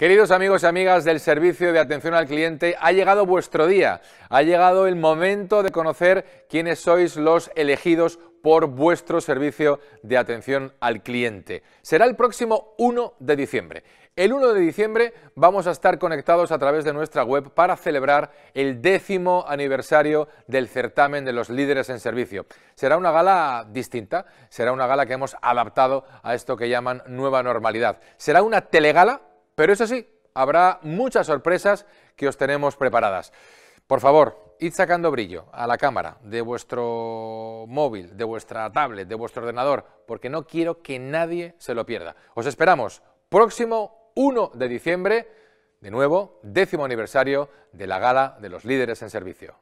Queridos amigos y amigas del servicio de atención al cliente, ha llegado vuestro día, ha llegado el momento de conocer quiénes sois los elegidos por vuestro servicio de atención al cliente. Será el próximo 1 de diciembre. El 1 de diciembre vamos a estar conectados a través de nuestra web para celebrar el décimo aniversario del certamen de los líderes en servicio. Será una gala distinta, será una gala que hemos adaptado a esto que llaman nueva normalidad. Será una telegala pero eso sí, habrá muchas sorpresas que os tenemos preparadas. Por favor, id sacando brillo a la cámara de vuestro móvil, de vuestra tablet, de vuestro ordenador, porque no quiero que nadie se lo pierda. Os esperamos próximo 1 de diciembre, de nuevo, décimo aniversario de la Gala de los Líderes en Servicio.